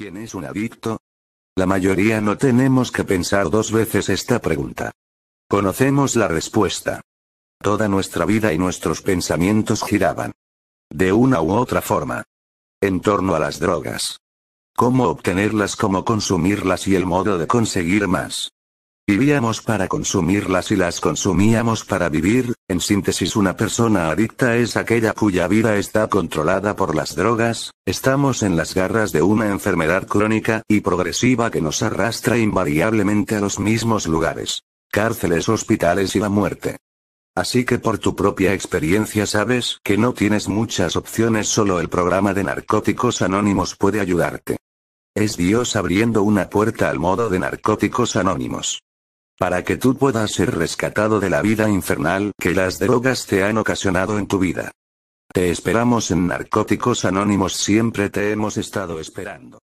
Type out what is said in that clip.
¿Quién es un adicto? La mayoría no tenemos que pensar dos veces esta pregunta. Conocemos la respuesta. Toda nuestra vida y nuestros pensamientos giraban. De una u otra forma. En torno a las drogas. Cómo obtenerlas, cómo consumirlas y el modo de conseguir más. Vivíamos para consumirlas y las consumíamos para vivir, en síntesis una persona adicta es aquella cuya vida está controlada por las drogas, estamos en las garras de una enfermedad crónica y progresiva que nos arrastra invariablemente a los mismos lugares. Cárceles, hospitales y la muerte. Así que por tu propia experiencia sabes que no tienes muchas opciones, solo el programa de Narcóticos Anónimos puede ayudarte. Es Dios abriendo una puerta al modo de Narcóticos Anónimos. Para que tú puedas ser rescatado de la vida infernal que las drogas te han ocasionado en tu vida. Te esperamos en Narcóticos Anónimos, siempre te hemos estado esperando.